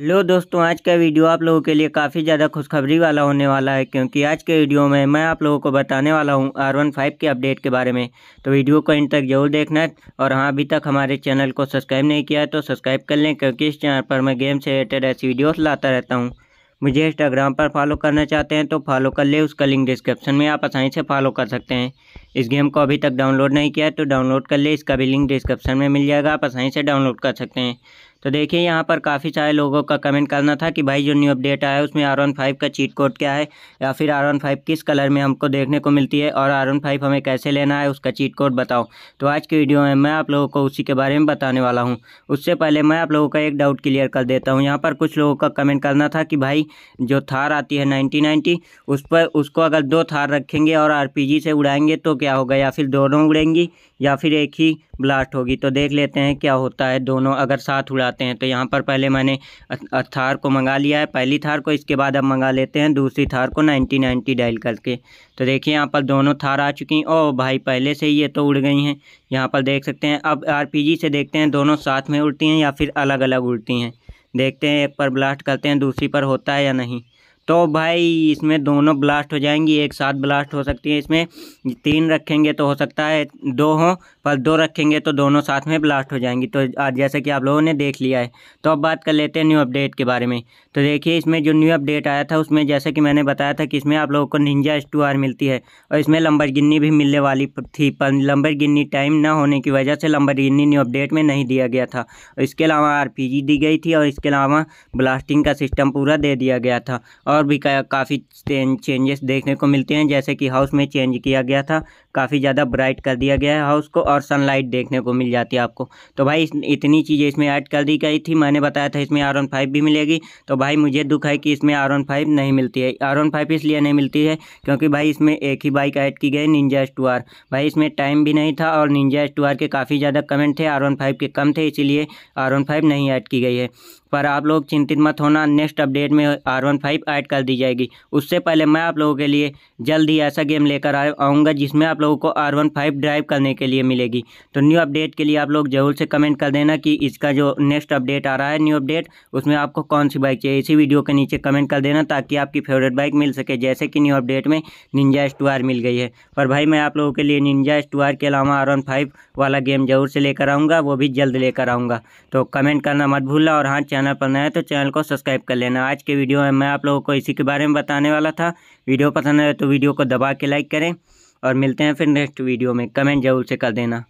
hello दोस्तों आज का वीडियो आप लोगों के लिए काफ़ी ज़्यादा खुशखबरी वाला होने वाला है क्योंकि आज के वीडियो में मैं आप लोगों को बताने वाला हूं आर वन फाइव के अपडेट के बारे में तो वीडियो को इन तक जरूर देखना है और हाँ अभी तक हमारे चैनल को सब्सक्राइब नहीं किया है तो सब्सक्राइब कर लें क्योंकि इस चैनल पर मैं गेम से रिलेटेड ऐसी वीडियोज़ लाता रहता हूँ मुझे इंस्टाग्राम पर फॉलो करना चाहते हैं तो फॉलो कर ले उसका लिंक डिस्क्रिप्शन में आप आसानी से फॉलो कर सकते हैं इस गेम को अभी तक डाउनलोड नहीं किया है तो डाउनलोड कर ले इसका भी लिंक डिस्क्रिप्शन में मिल जाएगा आप आसानी से डाउनलोड कर सकते हैं तो देखिए यहाँ पर काफ़ी सारे लोगों का कमेंट करना था कि भाई जो न्यू अपडेट आया है उसमें आर वन फाइव का चीट कोड क्या है या फिर आर वन फाइव किस कलर में हमको देखने को मिलती है और आर वन फाइव हमें कैसे लेना है उसका चीट कोड बताओ तो आज की वीडियो में मैं आप लोगों को उसी के बारे में बताने वाला हूँ उससे पहले मैं आप लोगों का एक डाउट क्लियर कर देता हूँ यहाँ पर कुछ लोगों का कमेंट करना था कि भाई जो थार आती है नाइन्टी उस पर उसको अगर दो थार रखेंगे और आर से उड़ाएंगे तो क्या होगा या फिर दोनों उड़ेंगी या फिर एक ही ब्लास्ट होगी तो देख लेते हैं क्या होता है दोनों अगर साथ उड़ाते हैं तो यहाँ पर पहले मैंने थार को मंगा लिया है पहली थार को इसके बाद अब मंगा लेते हैं दूसरी थार को नाइन्टी नाइन्टी डायल करके तो देखिए यहाँ पर दोनों थार आ चुकी हैं ओ भाई पहले से ही ये तो उड़ गई हैं यहाँ पर देख सकते हैं अब आर से देखते हैं दोनों साथ में उड़ती हैं या फिर अलग अलग उड़ती हैं देखते हैं एक पर ब्लास्ट करते हैं दूसरी पर होता है या नहीं तो भाई इसमें दोनों ब्लास्ट हो जाएंगी एक साथ ब्लास्ट हो सकती है इसमें तीन रखेंगे तो हो सकता है दो हों पर दो रखेंगे तो दोनों साथ में ब्लास्ट हो जाएंगी तो आज जैसा कि आप लोगों ने देख लिया है तो अब बात कर लेते हैं न्यू अपडेट के बारे में तो देखिए इसमें जो न्यू अपडेट आया था उसमें जैसा कि मैंने बताया था कि इसमें आप लोगों को निंजा एस टू आर मिलती है और इसमें लंबर गिन्नी भी मिलने वाली थी पर लंबर गिन्नी टाइम ना होने की वजह से लंबर गिन्नी न्यू अपडेट में नहीं दिया गया था इसके अलावा आर दी गई थी और इसके अलावा ब्लास्टिंग का सिस्टम पूरा दे दिया गया था और और भी काफ़ी चेंजेस देखने को मिलते हैं जैसे कि हाउस में चेंज किया गया था काफ़ी ज़्यादा ब्राइट कर दिया गया है हाउस को और सनलाइट देखने को मिल जाती है आपको तो भाई इतनी चीज़ें इसमें ऐड कर दी गई थी मैंने बताया था इसमें आर वन फाइव भी मिलेगी तो भाई मुझे दुख है कि इसमें आर वन फाइव नहीं मिलती है आर वन फाइव इसलिए नहीं मिलती है क्योंकि भाई इसमें एक ही बाइक ऐड की गई निंजा एस टू आर भाई इसमें टाइम भी नहीं था और निंजा एस टू आर के काफ़ी ज़्यादा कमेंट थे आर वन फाइव के कम थे इसीलिए आर वन फाइव नहीं ऐड की गई है पर आप लोग चिंतित मत होना नेक्स्ट अपडेट में R one five add select कर दी जाएगी उससे पहले मैं आप लोगों के लिए जल्द ही ऐसा गेम लेकर आऊँगा जिसमें आप लोगों को आर वन फाइव ड्राइव करने के लिए मिलेगी तो न्यू अपडेट के लिए आप लोग जरूर से कमेंट कर देना कि इसका जो नेक्स्ट अपडेट आ रहा है न्यू अपडेट उसमें आपको कौन सी बाइक चाहिए इसी वीडियो के नीचे कमेंट कर देना ताकि आपकी फेवरेट बाइक मिल सके जैसे कि न्यू अपडेट में निंजा एस मिल गई है पर भाई मैं आप लोगों के लिए निंजा एस के अलावा आर वन फाइव वाला गेम जरूर से लेकर आऊँगा वो भी जल्द लेकर आऊँगा तो कमेंट करना मत भूलना और हाँ चैनल पर है तो चैनल को सब्सक्राइब कर लेना आज के वीडियो में मैं आप लोगों को आपको इसी के बारे में बताने वाला था वीडियो पसंद आए तो वीडियो को दबा के लाइक करें और मिलते हैं फिर नेक्स्ट वीडियो में कमेंट जरूर से कर देना